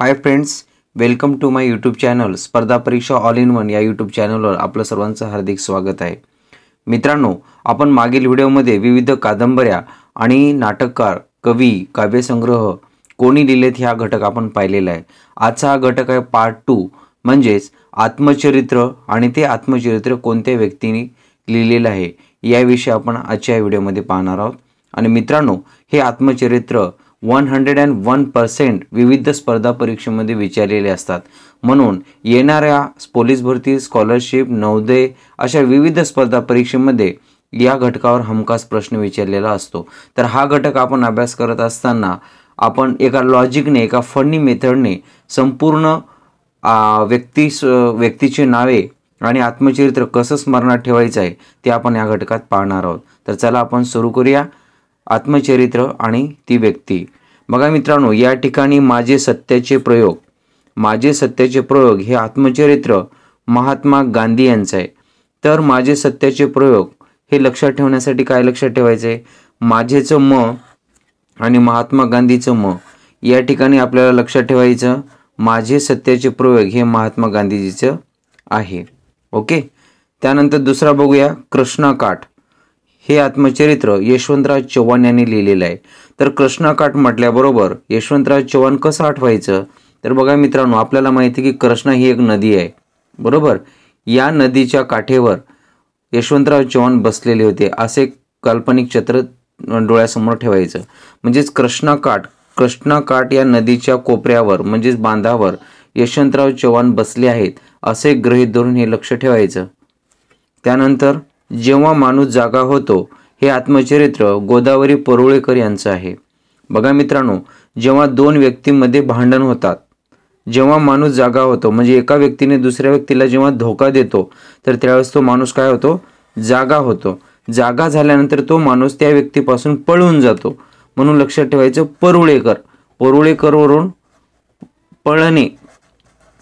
high friends welcome to my YouTube channel स्पर्धा परीक्षा all in one या YouTube चॅनलवर आपलं सर्वांचं हार्दिक स्वागत आहे मित्रांनो आपण मागील व्हिडिओमध्ये विविध कादंबऱ्या आणि नाटककार कवी काव्यसंग्रह कोणी लिहिलेत ह्या घटक आपण पाहिलेला आहे आजचा हा घटक आहे पार्ट टू म्हणजेच आत्मचरित्र आणि ते आत्मचरित्र कोणत्या व्यक्तीने लिहिलेलं आहे याविषयी आपण आजच्या व्हिडिओमध्ये पाहणार आहोत आणि मित्रांनो हे आत्मचरित्र one hundred and one percent विविध स्पर्धा परीक्षेमध्ये विचारलेले असतात म्हणून येणाऱ्या पोलीस भरती स्कॉलरशिप नवदे अशा विविध स्पर्धा परीक्षेमध्ये या घटकावर हमखास प्रश्न विचारलेला असतो तर हा घटक आपण अभ्यास करत असताना आपण एका लॉजिकने एका फनी मेथडने संपूर्ण व्यक्ती व्यक्तीचे नावे आणि आत्मचरित्र कसं स्मरणात ठेवायचं आहे ते आपण या घटकात पाहणार आहोत तर चला आपण सुरू करूया आत्मचरित्र आणि ती व्यक्ती बघा मित्रांनो या ठिकाणी माझे सत्याचे प्रयोग माझे सत्याचे प्रयोग हे आत्मचरित्र महात्मा गांधी यांचं आहे तर माझे सत्याचे प्रयोग हे लक्षात ठेवण्यासाठी काय लक्षात ठेवायचं आहे माझेचं म आणि महात्मा गांधीचं म या ठिकाणी आपल्याला लक्षात ठेवायचं माझे सत्याचे प्रयोग हे महात्मा गांधीजीचं आहे ओके त्यानंतर दुसरा बघूया कृष्णा काठ हे आत्मचरित्र यशवंतराज चव्हाण यांनी लिहिलेलं आहे तर कृष्णाकाठ म्हटल्याबरोबर यशवंतराज चव्हाण कसं आठवायचं तर बघा मित्रांनो आपल्याला माहिती आहे की कृष्णा ही एक नदी आहे बरोबर या नदीच्या काठेवर यशवंतराव चव्हाण बसलेले होते असे काल्पनिक चित्र डोळ्यासमोर ठेवायचं म्हणजेच कृष्णाकाठ कृष्णाकाठ या नदीच्या कोपऱ्यावर म्हणजेच बांधावर यशवंतराव चव्हाण बसले आहेत असे गृहीत धरून हे लक्ष ठेवायचं त्यानंतर जेव्हा माणूस जागा होतो हे आत्मचरित्र गोदावरी परुळेकर यांचं आहे बघा मित्रांनो जेव्हा दोन व्यक्तींमध्ये भांडण होतात जेव्हा माणूस जागा होतो म्हणजे एका व्यक्तीने दुसऱ्या व्यक्तीला जेव्हा धोका देतो तर त्यावेळेस तो माणूस काय होतो जागा होतो जागा झाल्यानंतर तो माणूस त्या व्यक्तीपासून पळून जातो म्हणून लक्षात ठेवायचं परुळेकर परुळेकरवरून पळणे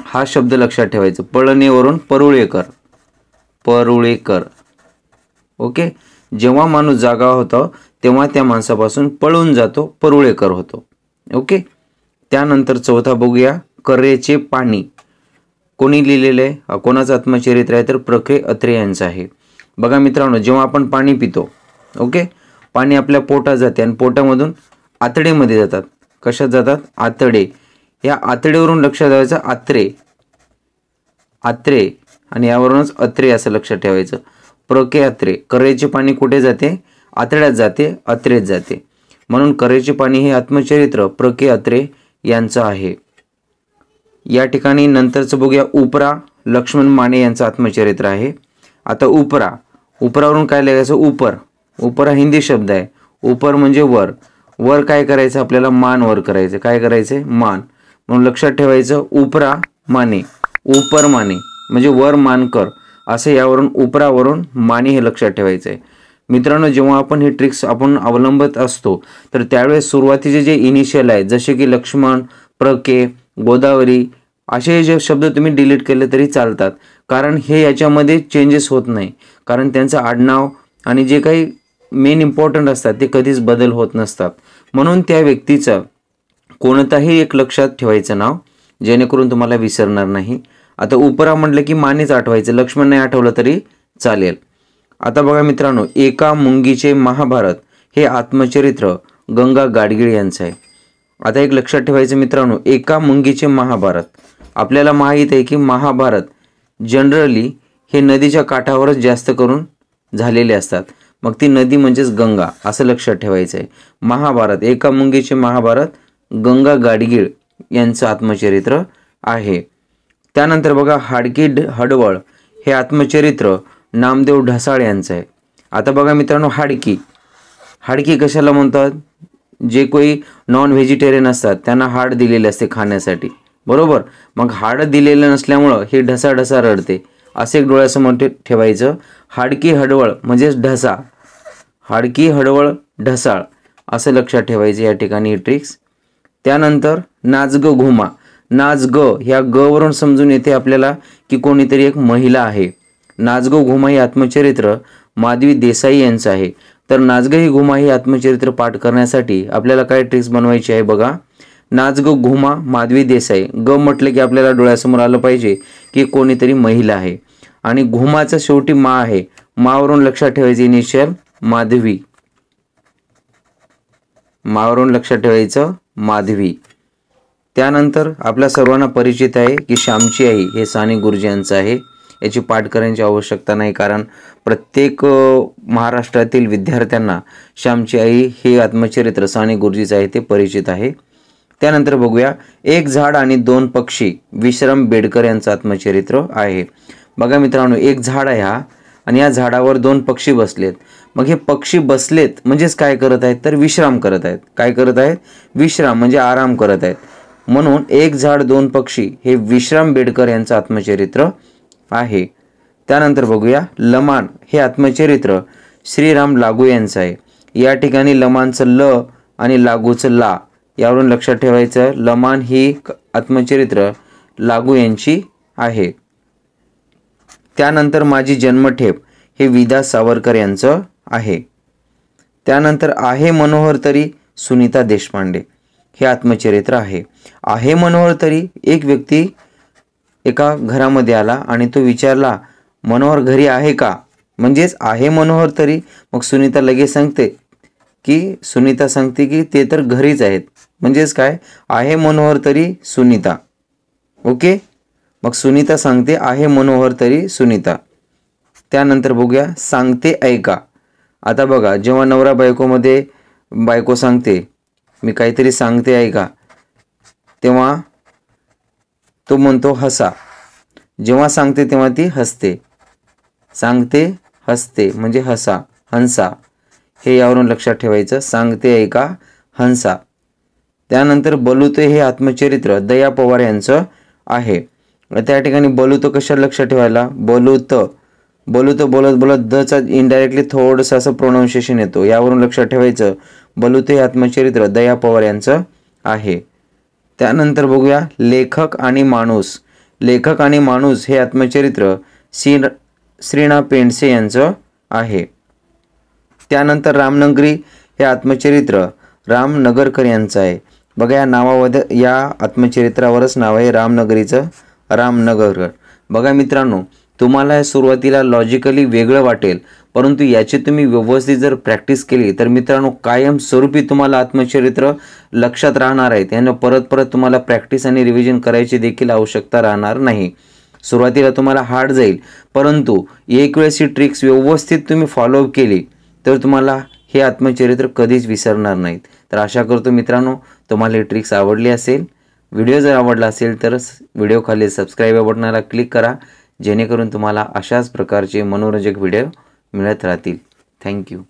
हा शब्द लक्षात ठेवायचा पळणेवरून परुळेकर परुळेकर ओके जेव्हा माणूस जागा होतो तेव्हा त्या माणसापासून पळून जातो परुळेकर होतो ओके त्यानंतर चौथा बघूया करेचे पाणी कोणी लिहिलेले आहे कोणाचं आत्मचरित्र आहे तर प्रखे अत्रे यांचं आहे बघा मित्रांनो जेव्हा आपण पाणी पितो ओके पाणी आपल्या पोटात जाते आणि पोटामधून आतडेमध्ये जातात कशात जातात आतडे या आतडेवरून लक्षात द्यायचं आत्रे आत्रे आणि यावरूनच अत्रे असं लक्षात ठेवायचं प्रके अत्रे करेचे पाणी कुठे जाते आतड्यात जाते अत्रेत जाते म्हणून करेचे पाणी हे आत्मचरित्र प्रके अत्रे यांचं आहे या ठिकाणी नंतरचं बघूया उपरा लक्ष्मण माने यांचं आत्मचरित्र आहे आता उपरा उपरावरून काय लिहायचं उपर उपरा हिंदी शब्द आहे उपर म्हणजे वर वर काय करायचं आपल्याला मान वर करायचं काय करायचं मान म्हणून लक्षात ठेवायचं उपरा माने उपर माने म्हणजे वर मानकर कर असे यावरून उपरावरून माने हे लक्षात ठेवायचं आहे मित्रांनो जेव्हा आपण हे ट्रिक्स आपण अवलंबत असतो तर त्यावेळेस सुरुवातीचे जे इनिशियल आहे जसे की लक्ष्मण प्रके गोदावरी असे जे शब्द तुम्ही डिलीट केले तरी चालतात कारण हे याच्यामध्ये चेंजेस होत नाही कारण त्यांचं आडनाव आणि जे काही मेन इम्पॉर्टंट असतात ते कधीच बदल होत नसतात म्हणून त्या व्यक्तीचं कोणताही एक लक्षात ठेवायचं नाव जेणेकरून तुम्हाला विसरणार नाही आता उपरा म्हटलं की मानेच आठवायचं लक्ष्मण नाही आठवलं तरी चालेल आता बघा मित्रांनो एका मुंगीचे महाभारत हे आत्मचरित्र गंगा गाडगीळ यांचं आहे आता एक लक्षात ठेवायचं मित्रांनो एका मुंगीचे महाभारत आपल्याला माहीत आहे की महाभारत जनरली हे नदीच्या काठावरच जास्त करून झालेले असतात मग ती नदी म्हणजेच गंगा असं लक्षात ठेवायचं आहे महाभारत एका मुंगीचे महाभारत गंगा गाडगिळ यांचं आत्मचरित्र आहे त्यानंतर बघा हाडकी हडवळ हे आत्मचरित्र नामदेव ढसाळ यांचं आहे आता बघा मित्रांनो हाडकी हाडकी कशाला म्हणतात जे कोई नॉन व्हेजिटेरियन असतात त्यांना हाड दिलेले असते खाण्यासाठी बरोबर मग हाड दिलेलं नसल्यामुळं हे ढसा ढसा रडते असे एक डोळ्यासमोर ठेवायचं हाडकी हडवळ म्हणजेच ढसा हाडकी हडवळ ढसाळ असं लक्षात ठेवायचं या ठिकाणी ट्रिक्स त्यानंतर नाजग घुमा नाच ग ह्या ग वरून समजून येते आपल्याला की कोणीतरी एक महिला आहे नाचग घुमा ही आत्मचरित्र माधवी देसाई यांचं आहे तर नाचग ही घुमा ही आत्मचरित्र पाठ करण्यासाठी आपल्याला काय ट्रिक्स बनवायची आहे बघा नाचग घुमा माधवी देसाई ग म्हटलं की आपल्याला डोळ्यासमोर आलं पाहिजे की कोणीतरी महिला आहे आणि घुमाचा शेवटी मा आहे मावरून लक्षात ठेवायचे इनिशियल माधवी मावरून लक्षात ठेवायचं माधवी त्यानंतर आपल्या सर्वांना परिचित आहे की श्यामची आई हे साने गुरुजी यांचं आहे याची पाठ करण्याची आवश्यकता नाही कारण प्रत्येक महाराष्ट्रातील विद्यार्थ्यांना श्यामची आई हे आत्मचरित्र साने गुरुजीचं आहे ते परिचित आहे त्यानंतर बघूया एक झाड आणि दोन पक्षी विश्रम बेडकर यांचं आत्मचरित्र आहे बघा मित्रांनो एक झाड आहे हा आणि या झाडावर दोन पक्षी बसलेत मग हे पक्षी बसलेत म्हणजेच काय करत आहेत तर विश्राम करत आहेत काय करत आहेत विश्राम म्हणजे आराम करत आहेत म्हणून एक झाड दोन पक्षी हे विश्राम बेडकर यांचं आत्मचरित्र आहे त्यानंतर बघूया लमान हे आत्मचरित्र श्रीराम लागू यांचं आहे या ठिकाणी लमानचं ल आणि लागूचं ला यावरून लक्षात ठेवायचं लमान ही आत्मचरित्र लागू यांची आहे त्यानंतर माझी जन्मठेप हे विदा सावरकर यांचं आहे त्यानंतर आहे मनोहर तरी सुनीता देशपांडे हे आत्मचरित्र आहे आहे मनोहर तरी एक व्यक्ती एका घरामध्ये आला आणि तो विचारला मनोहर घरी आहे का म्हणजेच आहे मनोहर तरी मग सुनीता लगेच सांगते की सुनीता सांगते की ते तर घरीच आहेत म्हणजेच काय आहे मनोहर तरी सुनीता ओके मग सुनीता सांगते आहे मनोहर तरी सुनीता त्यानंतर बघूया सांगते ऐका आता बघा जेव्हा नवरा बायकोमध्ये बायको सांगते मी काहीतरी सांगते आहे का तेव्हा तो म्हणतो हसा जेव्हा सांगते तेव्हा ती हसते सांगते हसते म्हणजे हसा हंसा हे यावरून लक्षात ठेवायचं सांगते ऐका हंसा त्यानंतर बलुते हे आत्मचरित्र दया पवार यांचं आहे त्या ठिकाणी बलुत कशाला लक्षात ठेवायला बलुत बलुतं बोलत बोलत दचा इनडायरेक्टली थोडंसं असं प्रोनाऊन्सिएशन येतो यावरून लक्षात ठेवायचं बलुते आत्मचरित्र दया पवार यांचं आहे त्यानंतर बघूया लेखक आणि माणूस लेखक आणि माणूस हे आत्मचरित्र श्री श्रीणा पेंडसे यांचं आहे त्यानंतर रामनगरी हे आत्मचरित्र राम नगरकर यांचं आहे बघा या नावावध या आत्मचरित्रावरच नाव आहे रामनगरीचं रामनगरकर बघा मित्रांनो तुम्हाला सुरुवातीला लॉजिकली वेगळं वाटेल परंतु याची तुम्ही व्यवस्थित जर प्रॅक्टिस केली तर मित्रांनो कायमस्वरूपी तुम्हाला आत्मचरित्र लक्षात राहणार आहे त्यानं परत परत तुम्हाला प्रॅक्टिस आणि रिव्हिजन करायची देखील आवश्यकता राहणार नाही सुरुवातीला तुम्हाला हार्ड जाईल परंतु एक वेळेस ही ट्रिक्स व्यवस्थित तुम्ही फॉलोअप केली तर तुम्हाला हे आत्मचरित्र कधीच विसरणार नाहीत तर आशा करतो मित्रांनो तुम्हाला ही ट्रिक्स आवडली असेल व्हिडिओ जर आवडला असेल तर व्हिडिओ खाली सबस्क्राईब या बटनाला क्लिक करा जेणेकरून तुम्हाला अशाच प्रकारचे मनोरंजक व्हिडिओ मिळत राहतील थँक्यू